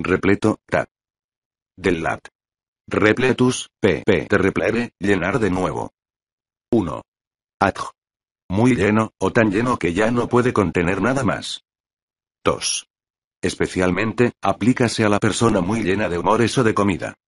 repleto, tat. Del lat. Repletus, pp. Te replere, llenar de nuevo. 1. Adj. Muy lleno, o tan lleno que ya no puede contener nada más. 2. Especialmente, aplícase a la persona muy llena de humores o de comida.